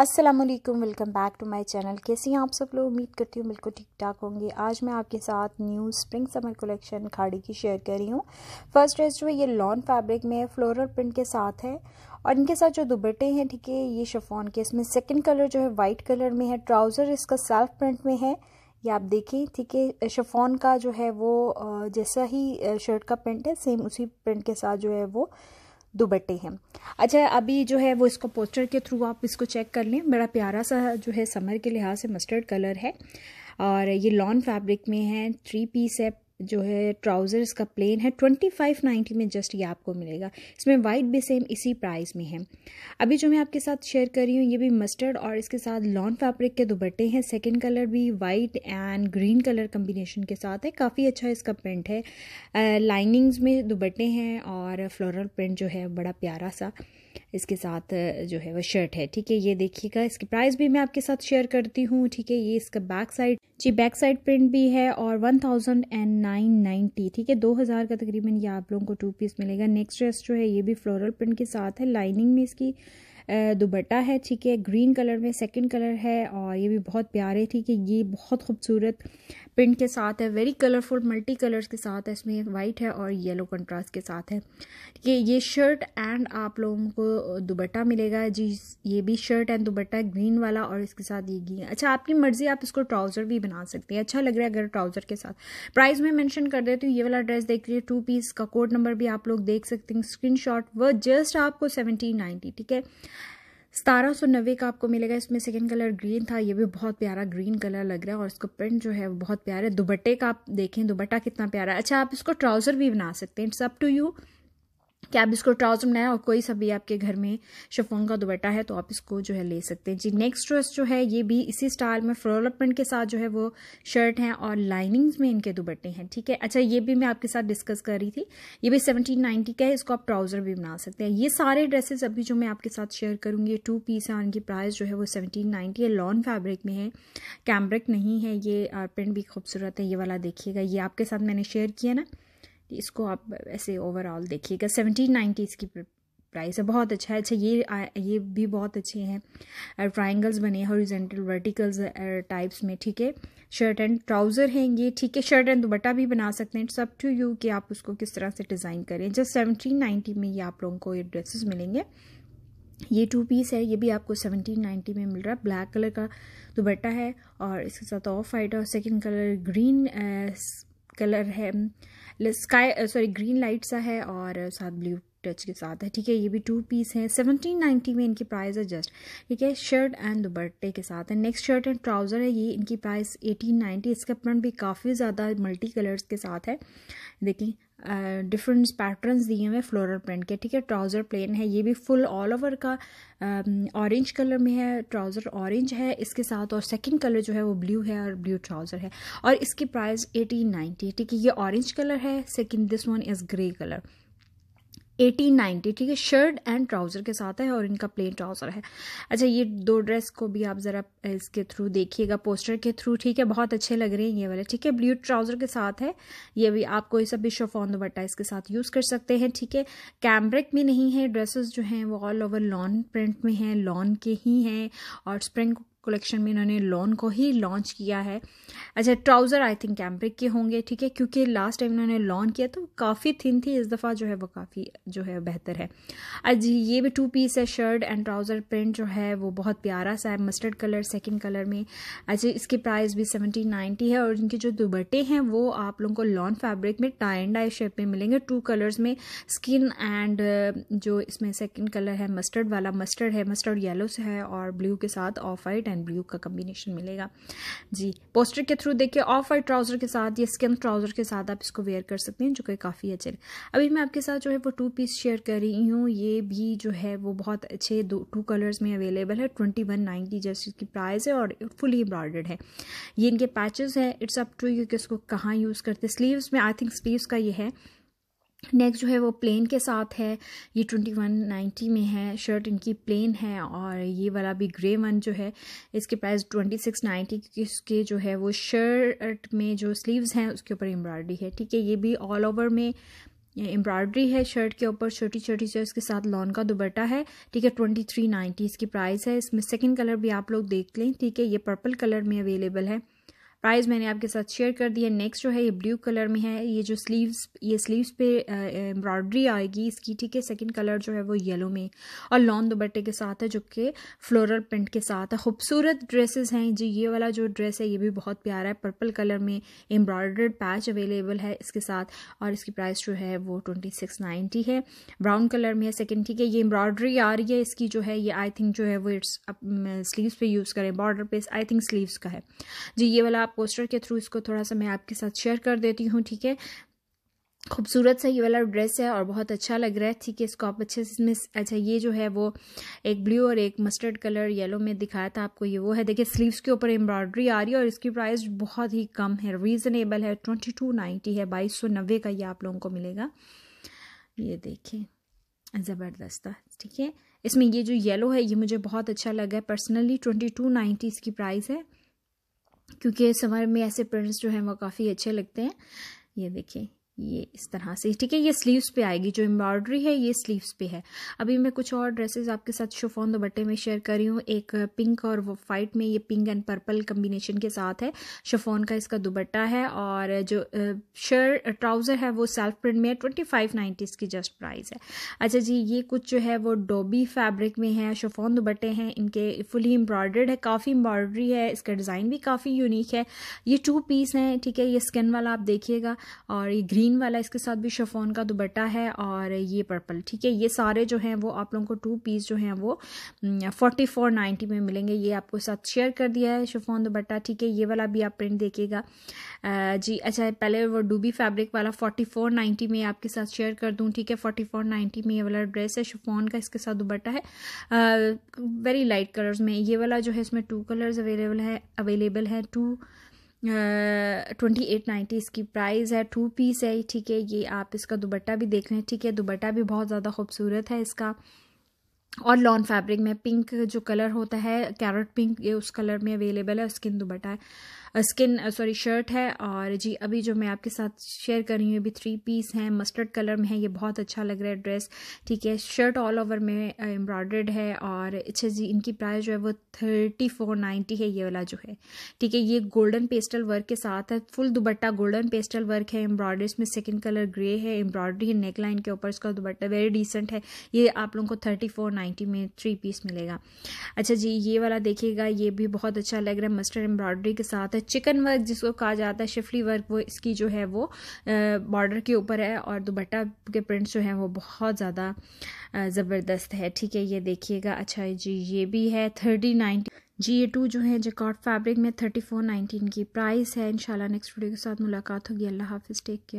Aslam welcome back to my channel कैसे हैं आप सब लोग उम्मीद करती हूँ बिल्कुल ठीक ठाक होंगे आज मैं आपके साथ न्यू स्प्रिंग समर कलेक्शन खाड़ी की शेयर कर रही हूँ फर्स्ट ड्रेस जो है ये लॉन फैब्रिक में फ्लोरल प्रिंट के साथ है और इनके साथ जो दुबट्टे हैं ठीक है ये शफोन के इसमें सेकेंड कलर जो है वाइट कलर में है ट्राउज़र इसका सेल्फ प्रिंट में है ये आप देखें ठीक है शफोन का जो है वो जैसा ही शर्ट का प्रिंट है सेम उसी प्रिंट के साथ जो है वो दुबट्टे हैं अच्छा अभी जो है वो इसको पोस्टर के थ्रू आप इसको चेक कर लें बड़ा प्यारा सा जो है समर के लिहाज से मस्टर्ड कलर है और ये लॉन फैब्रिक में है थ्री पीस है जो है ट्राउज़र्स का प्लेन है ट्वेंटी फाइव नाइन्टी में जस्ट ये आपको मिलेगा इसमें वाइट भी सेम इसी प्राइस में है अभी जो मैं आपके साथ शेयर कर रही हूँ ये भी मस्टर्ड और इसके साथ लॉन फैब्रिक के दुपट्टे हैं सेकंड कलर भी white and green colour combination के साथ है काफ़ी अच्छा इसका प्रिंट है लाइनिंग्स में दुपट्टे हैं और फ्लोरल प्रिंट जो है बड़ा प्यारा सा इसके साथ जो है वो शर्ट है ठीक है ये देखिएगा इसकी प्राइस भी मैं आपके साथ शेयर करती हूँ ठीक है ये इसका बैक साइड जी बैक साइड प्रिंट भी है और one thousand and nine ninety ठीक है दो हज़ार का तकरीबन ये आप लोगों को टू पीस मिलेगा नेक्स्ट ड्रेस जो है ये भी फ्लोरल प्रिंट के साथ है लाइनिंग में इसकी दुबट्टा है ठीक है ग्रीन कलर में सेकंड कलर है और ये भी बहुत प्यारे ठीक है ये बहुत खूबसूरत प्रिंट के साथ है वेरी कलरफुल मल्टी कलर्स के साथ है इसमें वाइट है और येलो कंट्रास्ट के साथ है ठीक है ये शर्ट एंड आप लोगों को दुबट्टा मिलेगा जी ये भी शर्ट एंड दुबट्टा ग्रीन वाला और इसके साथ ये ग्रीन अच्छा आपकी मर्ज़ी आप इसको ट्राउज़र भी बना सकते हैं अच्छा लग रहा है अगर ट्राउज़र के साथ प्राइस में मैंशन कर देती हूँ ये वाला ड्रेस देख लीजिए टू पीस का कोड नंबर भी आप लोग देख सकते हैं स्क्रीन व जस्ट आपको सेवनटीन नाइन्टी ठीक है सतारह सौ नब्बे का आपको मिलेगा इसमें सेकेंड कलर ग्रीन था ये भी बहुत प्यारा ग्रीन कलर लग रहा है और इसका प्रिंट जो है वो बहुत प्यारा है दुबट्टे का आप देखें दुबट्टा कितना प्यारा है अच्छा आप इसको ट्राउज़र भी बना सकते हैं इट्स अप टू यू कि आप इसको ट्राउजर बनाया और कोई सा भी आपके घर में शिफोन का दुपट्टा है तो आप इसको जो है ले सकते हैं जी नेक्स्ट ड्रेस जो है ये भी इसी स्टाइल में फ्लोरलपमेंट के साथ जो है वो शर्ट हैं और लाइनिंग्स में इनके दुपट्टे हैं ठीक है अच्छा ये भी मैं आपके साथ डिस्कस कर रही थी ये भी सेवनटीन नाइन्टी का है इसको आप ट्राउजर भी बना सकते हैं ये सारे ड्रेसेस अभी जो मैं आपके साथ शेयर करूंगी टू पीस है और इनकी प्राइस जो है वो सेवनटीन नाइन्टी है लॉन फैब्रिक में है कैमरिक नहीं है ये प्रिंट भी खूबसूरत है ये वाला देखिएगा ये आपके साथ मैंने शेयर किया ना इसको आप ऐसे ओवरऑल देखिएगा सेवनटीन नाइन्टी इसकी प्राइस है बहुत अच्छा है अच्छा ये आ, ये भी बहुत अच्छे हैं ट्राइंगल्स बने हैं हॉरिजेंटल वर्टिकल्स टाइप्स में ठीक है शर्ट एंड ट्राउज़र हैं ये ठीक है शर्ट एंड दुपट्टा भी बना सकते हैं इट्स अप टू यू कि आप उसको किस तरह से डिज़ाइन करें जस्ट सेवनटीन नाइन्टी में ये आप लोगों को ये ड्रेसेस मिलेंगे ये टू पीस है ये भी आपको सेवनटीन नाइन्टी में मिल रहा है ब्लैक कलर का दुपट्टा है और इसके साथ ऑफ वाइट और सेकेंड कलर ग्रीन कलर है स्काई सॉरी ग्रीन लाइट सा है और साथ ब्लू टच के साथ है ठीक है ये भी टू पीस हैं सेवनटीन नाइन्टी में इनकी प्राइस है जस्ट ठीक है शर्ट एंड दुबट्टे के साथ है नेक्स्ट शर्ट एंड ट्राउज़र है ये इनकी प्राइस एटीन नाइन्टी इसका प्रिंट भी काफ़ी ज़्यादा मल्टी कलर्स के साथ है देखिए डिफरेंट पैटर्न्स दिए हुए फ्लोरल प्रिंट के ठीक है ट्राउज़र प्लेन है ये भी फुल ऑल ओवर का ऑरेंज कलर में है ट्राउज़र ऑरेंज है इसके साथ और सेकंड कलर जो है वो ब्लू है और ब्लू ट्राउज़र है और इसकी प्राइस एटीन नाइन्टी ठीक है ये ऑरेंज कलर है second this one is grey colour eighteen ninety ठीक है शर्ट एंड ट्राउज़र के साथ है और इनका प्लेन ट्राउज़र है अच्छा ये दो ड्रेस को भी आप ज़रा इसके थ्रू देखिएगा पोस्टर के थ्रू ठीक है बहुत अच्छे लग रहे हैं ये वाले ठीक है ब्लू ट्राउज़र के साथ है ये भी आप कोई सा भी शोफॉन दुपट्टा इसके साथ यूज़ कर सकते हैं ठीक है कैमरिक में नहीं है ड्रेसेस जो हैं वो ऑल ओवर लॉन प्रिंट में हैं लॉन के ही हैं और स्प्रिंग कलेक्शन में इन्होंने लॉन को ही लॉन्च किया है अच्छा ट्राउज़र आई थिंक कैम्ब्रिक के होंगे ठीक है क्योंकि लास्ट टाइम इन्होंने लॉन्च किया तो काफ़ी थिन थी इस दफ़ा जो है वो काफ़ी जो है बेहतर है अजी ये भी टू पीस है शर्ट एंड ट्राउज़र प्रिंट जो है वो बहुत प्यारा सा है मस्टर्ड कलर सेकेंड कलर में अच्छा इसके प्राइस भी सेवनटीन नाइन्टी है और इनके जो दुबट्टे हैं वो आप लोगों को लॉन फैब्रिक में टाइंड एंड आई शेप में मिलेंगे टू कलर्स में स्किन एंड जो इसमें सेकेंड कलर है मस्टर्ड वाला मस्टर्ड है मस्टर्ड येलो से है और ब्लू के साथ off white red and blue का कम्बिनेशन मिलेगा जी पोस्टर के थ्रू देखिए ऑफ वाइट ट्राउजर के साथ या स्किन ट्राउजर के साथ आप इसको वेयर कर सकते हैं जो कि काफ़ी अच्छे अभी मैं आपके साथ जो है वो टू पीस शेयर कर रही हूँ ये भी जो है वो बहुत अच्छे दो टू कलर्स में अवेलेबल है ट्वेंटी वन नाइन्टी जैसे इसकी प्राइस है और फुली एम्ब्रॉयडर्ड है ये इनके पैचेस है इट्स अप टू यू कि इसको कहाँ यूज़ करते स्लीव्स में आई थिंक स्लीव्स का ये है नेक्स्ट जो है वो प्लेन के साथ है ये ट्वेंटी वन नाइन्टी में है शर्ट इनकी प्लेन है और ये वाला भी ग्रे वन जो है इसके प्राइस ट्वेंटी सिक्स नाइन्टी क्योंकि इसके जो है वो शर्ट में जो स्लीव्स हैं उसके ऊपर एम्ब्रॉयडरी है ठीक है ये भी ऑल ओवर में एम्ब्रॉयडरी है शर्ट के ऊपर छोटी छोटी जो इसके साथ लॉन का दुबट्टा है ठीक है ट्वेंटी थ्री नाइन्टी इसकी प्राइस है इसमें सेकेंड कलर भी आप लोग देख लें ठीक है ये पर्पल कलर में अवेलेबल है प्राइस मैंने आपके साथ शेयर कर दिया नेक्स्ट जो है ये ब्लू कलर में है ये जो स्लीव्स ये स्लीव्स पे एम्ब्रॉयडरी आएगी इसकी ठीक है सेकंड कलर जो है वो येलो में और लॉन दुबट्टे के साथ है जो कि फ्लोरल प्रिंट के साथ है खूबसूरत ड्रेसेस हैं जी ये वाला जो ड्रेस है ये भी बहुत प्यारा है पर्पल कलर में एम्ब्रॉयडर्ड पैच अवेलेबल है इसके साथ और इसकी प्राइस जो है वो ट्वेंटी सिक्स नाइन्टी है ब्राउन कलर में है सेकेंड ठीक है ये एम्ब्रॉयडरी आ रही है इसकी जो है ये आई थिंक जो है वो इट्स स्लीवस पे यूज़ करें बॉर्डर पे आई थिंक स्लीवस का है जी ये वाला आप पोस्टर के थ्रू इसको थोड़ा सा मैं आपके साथ शेयर कर देती हूँ ठीक है खूबसूरत सा ये वाला ड्रेस है और बहुत अच्छा लग रहा है ठीक है इसको आप अच्छे से इसमें अच्छा ये जो है वो एक ब्लू और एक मस्टर्ड कलर येलो में दिखाया था आपको ये वो है देखिए स्लीव्स के ऊपर एम्ब्रॉयडरी आ रही है और इसकी प्राइस बहुत ही कम है रीज़नेबल है ट्वेंटी टू नाइन्टी है बाईस सौ नब्बे का ये आप लोगों को मिलेगा ये देखें ज़बरदस्त ठीक है इसमें ये जो येलो है ये मुझे बहुत अच्छा लगा है पर्सनली ट्वेंटी टू नाइन्टी इसकी प्राइस है क्योंकि समर में ऐसे प्रिंट्स जो हैं वो काफ़ी अच्छे लगते हैं ये देखिए ये इस तरह से ठीक है ये स्लीव्स पे आएगी जो एम्ब्रॉयडरी है ये स्लीव्स पे है अभी मैं कुछ और ड्रेसेस आपके साथ शोफोन दुपट्टे में शेयर कर रही हूँ एक पिंक और वाइट में ये पिंक एंड पर्पल कम्बिनेशन के साथ है शोफोन का इसका दुपट्टा है और जो शर्ट ट्राउज़र है वो सेल्फ प्रिंट में है ट्वेंटी फाइव नाइन्टीज की जस्ट प्राइस है अच्छा जी ये कुछ जो है वो डोबी फैब्रिक में है शोफोन दुपट्टे हैं इनके फुली एम्ब्रॉयडर्ड है काफ़ी एम्ब्रॉयडरी है इसका डिज़ाइन भी काफ़ी यूनिक है ये टू पीस हैं ठीक है ये स्किन वाला आप देखिएगा और ये ग्रीन ग्रीन वाला इसके साथ भी शफोन का दुबट्टा है और ये पर्पल ठीक है ये सारे जो हैं वो आप लोगों को टू पीस जो हैं वो फोर्टी फोर नाइन्टी में मिलेंगे ये आपको साथ शेयर कर दिया है शफोन दुबट्टा ठीक है ये वाला भी आप प्रिंट देखिएगा जी अच्छा पहले वो डूबी फैब्रिक वाला फोर्टी फोर नाइन्टी में आपके साथ शेयर कर दूँ ठीक है फोर्टी फोर नाइन्टी में ये वाला ड्रेस है शफोन का इसके साथ दुबट्टा है वेरी लाइट कलर्स में ये वाला जो है इसमें टू कलर्स अवेलेबल है अवेलेबल है टू ट्वेंटी एट नाइन्टी इसकी प्राइस है टू पीस है ठीक है ये आप इसका दुबट्टा भी देख रहे हैं ठीक है दुबट्टा भी बहुत ज़्यादा खूबसूरत है इसका और लॉन फैब्रिक में पिंक जो कलर होता है कैरेट पिंक ये उस कलर में अवेलेबल है स्किन दुबट्टा है स्किन सॉरी शर्ट है और जी अभी जो मैं आपके साथ शेयर कर रही हूँ अभी थ्री पीस हैं मस्टर्ड कलर में है ये बहुत अच्छा लग रहा है ड्रेस ठीक है शर्ट ऑल ओवर में एम्ब्रॉयड है और अच्छा जी इनकी प्राइस जो है वो थर्टी फोर नाइन्टी है ये वाला जो है ठीक है ये गोल्डन पेस्टल वर्क के साथ है full dupatta golden pastel work है एम्ब्रॉयडरी इसमें सेकेंड कलर ग्रे है एम्ब्रॉयडरी है नेक लाइन के ऊपर इसका दुबट्टा वेरी डिसेंट है ये आप लोगों को थर्टी फोर नाइन्टी में थ्री पीस मिलेगा अच्छा जी ये वाला देखिएगा ये भी बहुत अच्छा लग रहा है मस्टर्ड एम्ब्रॉयडरी के साथ है चिकन वर्क जिसको कहा जाता है शिफली वर्क वो इसकी जो है वो बॉर्डर के ऊपर है और दुबट्टा के प्रिंट्स जो हैं वो बहुत ज़्यादा ज़बरदस्त है ठीक है ये देखिएगा अच्छा जी ये भी है थर्टी नाइनटी जी ये टू जो है जकॉट फैब्रिक में थर्टी फोर नाइनटीन की प्राइस है इंशाल्लाह नेक्स्ट वीडियो के साथ मुलाकात होगी अल्लाह हाफिज़ टेक केयर